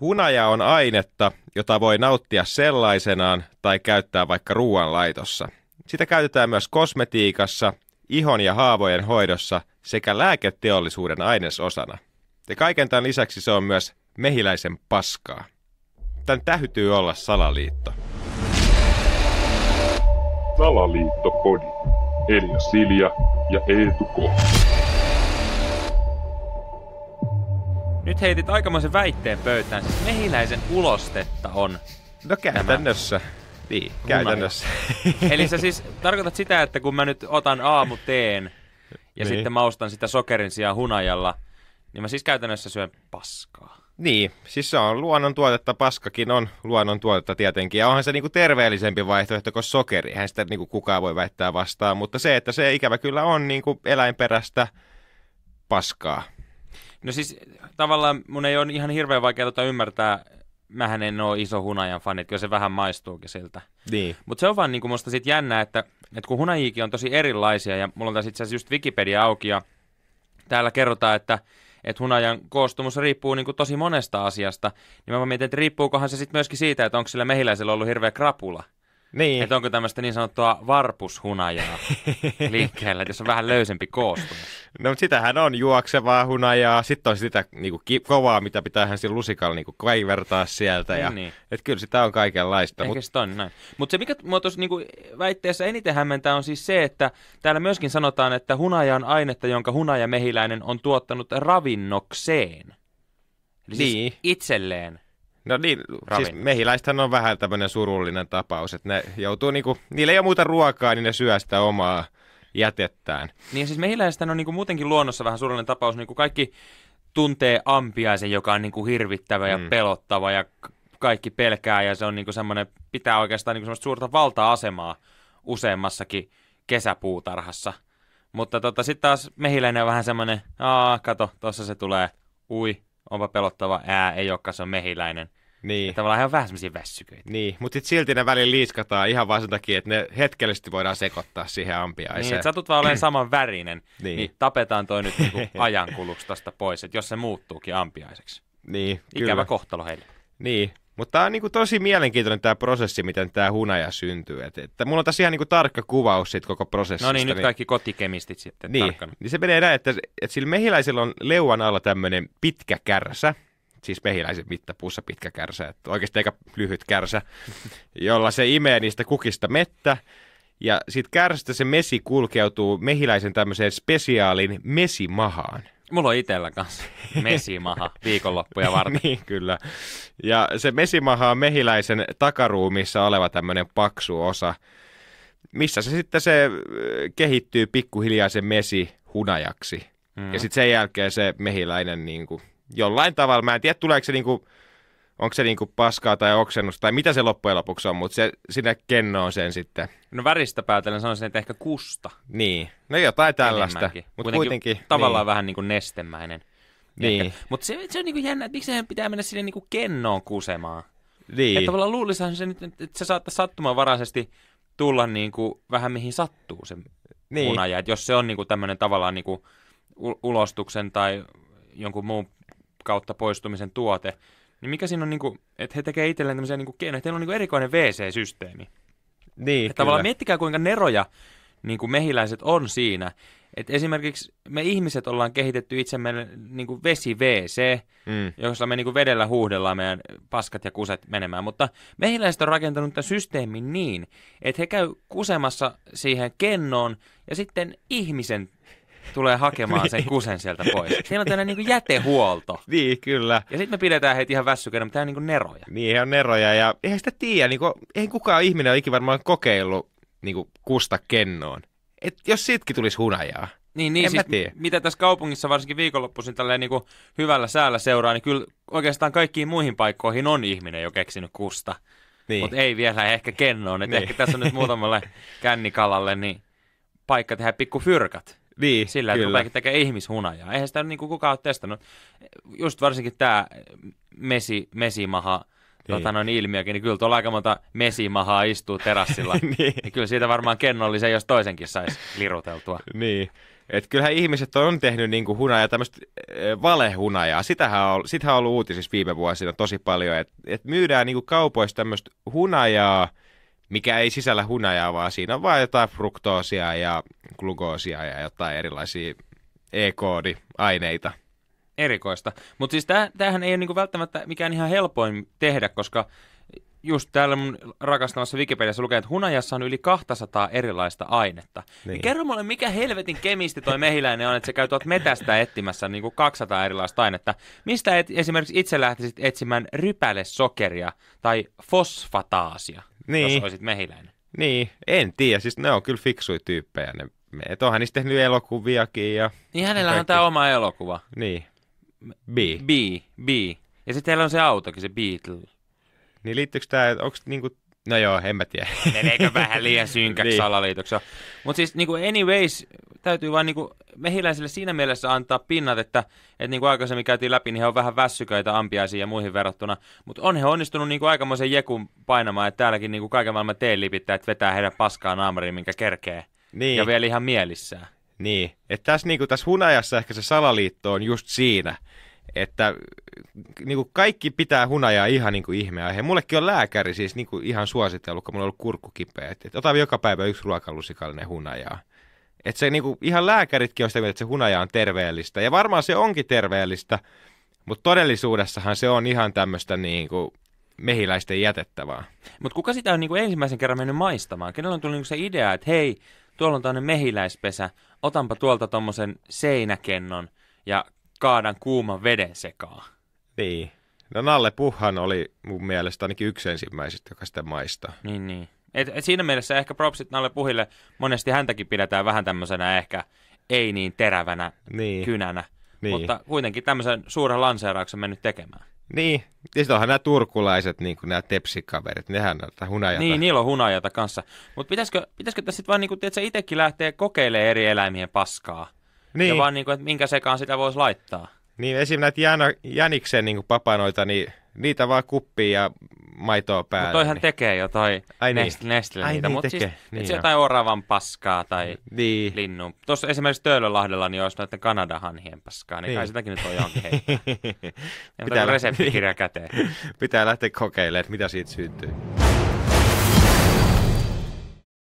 Hunaja on ainetta, jota voi nauttia sellaisenaan tai käyttää vaikka ruoanlaitossa. Sitä käytetään myös kosmetiikassa, ihon ja haavojen hoidossa sekä lääketeollisuuden ainesosana. Ja kaiken tämän lisäksi se on myös mehiläisen paskaa. Tän tähytyy olla salaliitto. Salaliittopodi. Elia Silja ja Eetu Kohti. Nyt heitit aikamoisen väitteen pöytään. Siis mehiläisen ulostetta on No käytännössä. Tämä. Niin, käytännössä. Eli sä siis tarkoitat sitä, että kun mä nyt otan aamu teen ja niin. sitten maustan sitä sokerin sijaan hunajalla, niin mä siis käytännössä syön paskaa. Niin, siis se on luonnon tuotetta, paskakin on luonnon tuotetta tietenkin. Ja onhan se niinku terveellisempi vaihtoehto kuin sokeri, eihän sitä niinku kukaan voi väittää vastaan. Mutta se, että se ikävä kyllä on niinku eläinperäistä paskaa. No siis tavallaan mun ei ole ihan hirveän vaikea tota ymmärtää, mähän en ole iso hunajan fani, kyllä se vähän maistuukin siltä. Niin. Mutta se on vaan niinku musta sit jännä, että, että kun hunajiikin on tosi erilaisia, ja mulla on tässä itse asiassa just Wikipedia auki, ja täällä kerrotaan, että että hunajan koostumus riippuu niin tosi monesta asiasta, niin mä mietin, että riippuukohan se sitten myöskin siitä, että onko sillä mehiläisellä ollut hirveä krapula. Niin. Että onko tämmöistä niin sanottua varpushunajaa liikkeellä, jos on vähän löysempi koostumus. No sitähän on juoksevaa hunajaa, sitten on sitä niinku, kuin, kovaa, mitä pitää hän sillä lusikalla niin kaivertaa sieltä. Ja, niin. että kyllä sitä on kaikenlaista. Ehkä mut... on näin. Mutta se mikä mua tuossa niinku, väitteessä eniten hämmentää on siis se, että täällä myöskin sanotaan, että hunaja on ainetta, jonka hunaja mehiläinen on tuottanut ravinnokseen. Eli siis niin. siis itselleen No niin, siis mehiläistähän on vähän tämmöinen surullinen tapaus, että ne joutuu niinku, niillä ei ole muuta ruokaa, niin ne syö sitä omaa jätettään. Niin siis mehiläistähän on niinku muutenkin luonnossa vähän surullinen tapaus, niinku kaikki tuntee ampiaisen, joka on niinku hirvittävä ja mm. pelottava ja kaikki pelkää ja se on niinku semmoinen, pitää oikeastaan niinku semmoista suurta valta-asemaa useammassakin kesäpuutarhassa. Mutta tota, sitten taas mehiläinen on vähän semmoinen, aah, kato, tuossa se tulee, ui, onpa pelottava ää, ei olekaan, se on mehiläinen. Niin. Ja tavallaan he on vähän semmoisia vässyköitä. Niin, mutta sitten silti ne välillä liiskataan ihan vaan sen takia, että ne hetkellisesti voidaan sekoittaa siihen ampiaiseen. Niin, että satut vaan olemaan saman värinen, niin. niin. tapetaan toi nyt niinku ajankuluksi tästä pois, että jos se muuttuukin ampiaiseksi. Niin, Ikävä kyllä. kohtalo heille. Niin, mutta tämä on kuin niinku tosi mielenkiintoinen tämä prosessi, miten tämä hunaja syntyy. Et, että mulla on tässä ihan kuin niinku tarkka kuvaus siitä koko prosessista. No niin, nyt niin- kaikki kotikemistit sitten niin, tarkkana. Niin se menee näin, että, että sillä mehiläisellä on leuan alla tämmöinen pitkä kärsä, siis mehiläisen mittapuussa pitkä kärsä, että oikeasti eikä lyhyt kärsä, jolla se imee niistä kukista mettä. Ja sitten kärsästä se mesi kulkeutuu mehiläisen tämmöiseen spesiaalin mesimahaan. Mulla on itsellä kanssa mesimaha viikonloppuja varten. niin, kyllä. Ja se mesimaha on mehiläisen takaruumissa oleva tämmöinen paksu osa, missä se sitten se äh, kehittyy pikkuhiljaa se mesi hunajaksi. Mm. Ja sitten sen jälkeen se mehiläinen niin kuin, jollain tavalla, mä en tiedä tuleeko se niin kuin, onko se niinku paskaa tai oksennus tai mitä se loppujen lopuksi on, mutta se, sinä on sen sitten. No väristä päätellen sanoisin, että ehkä kusta. Niin, no jotain tällaista. Mutta kuitenkin, kuitenkin, tavallaan niin. vähän niinku nestemäinen. Niin. Mutta se, se on niinku jännä, että miksi pitää mennä sinne niinku kennoon kusemaan. Niin. Että tavallaan luulisahan se nyt, että se saattaa sattumanvaraisesti tulla niinku vähän mihin sattuu se niin. munaja. Että jos se on niinku tämmöinen tavallaan niinku ulostuksen tai jonkun muun kautta poistumisen tuote, niin mikä siinä on, niin kuin, että he tekevät itselleen tämmöisiä niin keinoja, että heillä on niin erikoinen WC-systeemi. Niin, että tavallaan miettikää, kuinka neroja niin kuin mehiläiset on siinä. Et esimerkiksi me ihmiset ollaan kehitetty itsemme niin kuin vesi-WC, mm. jossa me niin kuin vedellä huuhdellaan meidän paskat ja kuset menemään. Mutta mehiläiset on rakentanut tämän systeemin niin, että he käy kusemassa siihen kennoon ja sitten ihmisen tulee hakemaan sen niin. kusen sieltä pois. Siellä on tällainen niin jätehuolto. Niin, kyllä. Ja sitten me pidetään heitä ihan vässykenä, mutta tämä on niin neroja. Niin, on neroja ja eihän sitä tiedä, niin kuin, eihän kukaan ihminen ole ikinä varmaan kokeillut niin kuin kusta kennoon. Et jos sitkin tulisi hunajaa. Niin, niin en siis, tiedä. mitä tässä kaupungissa varsinkin viikonloppuisin tälleen niin kuin hyvällä säällä seuraa, niin kyllä oikeastaan kaikkiin muihin paikkoihin on ihminen jo keksinyt kusta. Niin. Mutta ei vielä ehkä kennoon. Et niin. Ehkä tässä on nyt muutamalle kännikalalle niin paikka tehdä pikku fyrkat. Niin, Sillä, kyllä. että rupeakin tekee ihmishunajaa. Eihän sitä niin kuin kukaan ole testannut. Just varsinkin tämä eh, mesi, mesimaha tota niin. tota, noin ilmiökin, niin kyllä tuolla aika monta mesimahaa istuu terassilla. niin. Ja kyllä siitä varmaan kennollisen, jos toisenkin saisi liruteltua. niin. Et kyllähän ihmiset on tehnyt niinku hunajaa, tämmöistä eh, valehunajaa. Sitähän on, sitähän on ollut uutisissa viime vuosina tosi paljon, että et myydään niinku kaupoissa tämmöistä hunajaa – mikä ei sisällä hunajaa, vaan siinä on vain jotain fruktoosia ja glukoosia ja jotain erilaisia e-koodiaineita. Erikoista. Mutta siis täh, tämähän ei ole niinku välttämättä mikään ihan helpoin tehdä, koska just täällä mun rakastamassa Wikipediassa lukee, että hunajassa on yli 200 erilaista ainetta. Niin. Niin kerro mulle, mikä helvetin kemisti toi mehiläinen on, että se käy tuot metästä etsimässä niinku 200 erilaista ainetta. Mistä et, esimerkiksi itse lähtisit etsimään rypälesokeria tai fosfataasia? niin. jos olisit mehiläinen. Niin, en tiedä. Siis ne on kyllä fiksuja tyyppejä. Ne, et onhan niistä tehnyt elokuviakin. Ja niin hänellä on tämä oma elokuva. Niin. B. B. B. Ja sitten heillä on se autokin, se Beatle. Niin liittyykö tämä, onko niinku No joo, en mä tiedä. Meneekö vähän liian synkäksi niin. salaliitoksi? Mutta siis niinku anyways, täytyy vaan niinku mehiläisille siinä mielessä antaa pinnat, että et niinku aikaisemmin käytiin läpi, niin he on vähän väsyköitä ampiaisiin ja muihin verrattuna. Mutta on he onnistunut niinku aikamoisen jekun painamaan, että täälläkin niinku kaiken maailman teelipittäjät vetää heidän paskaa naamariin, minkä kerkee. Niin. Ja vielä ihan mielissään. Niin, että tässä, niinku, tässä hunajassa ehkä se salaliitto on just siinä, että niin kuin kaikki pitää hunajaa ihan niin kuin ihmeaihe. Mullekin on lääkäri siis niin kuin ihan suositellut, kun mulla on ollut kurkkukipeä. Että, että ota joka päivä yksi ruokalusikallinen hunajaa. Että se niin kuin, ihan lääkäritkin on sitä mieltä, että se hunaja on terveellistä. Ja varmaan se onkin terveellistä, mutta todellisuudessahan se on ihan tämmöistä niin kuin, mehiläisten jätettävää. Mutta kuka sitä on niin kuin ensimmäisen kerran mennyt maistamaan? Kenellä on tullut niin kuin se idea, että hei, tuolla on tämmöinen mehiläispesä, otanpa tuolta tuommoisen seinäkennon ja kaadan kuuman veden sekaan. Niin. No Nalle Puhan oli mun mielestä ainakin yksi ensimmäisistä, joka sitä maistaa. Niin, niin. Et, et siinä mielessä ehkä propsit Nalle Puhille, monesti häntäkin pidetään vähän tämmöisenä ehkä ei niin terävänä niin. kynänä. Niin. Mutta kuitenkin tämmöisen suuren lanseerauksen mennyt tekemään. Niin, ja sitten onhan nämä turkulaiset, niin kuin nämä tepsikaverit, nehän on hunajata. Niin, niillä on hunajata kanssa. Mutta pitäisikö, pitäisikö tässä sitten vaan niin kuin, itsekin lähteä kokeilemaan eri eläimien paskaa? Niin. Ja vaan, niin kuin, että minkä sekaan sitä voisi laittaa. Niin, esim. näitä jän, jäniksen niin papanoita, niin niitä vaan kuppia ja maitoa päälle. Mutta toihan niin. tekee jo toi Ai niin. Nestle Ai niitä, niin, mutta siis niin, se jotain oravan paskaa tai niin. linnun. Tuossa esimerkiksi Töölönlahdella niin olisi noiden Kanadahanhien paskaa, niin, niin. kai sitäkin nyt voi johonkin heittää. Pitää lähteä, reseptikirja käteen. Pitää lähteä kokeilemaan, että mitä siitä syntyy.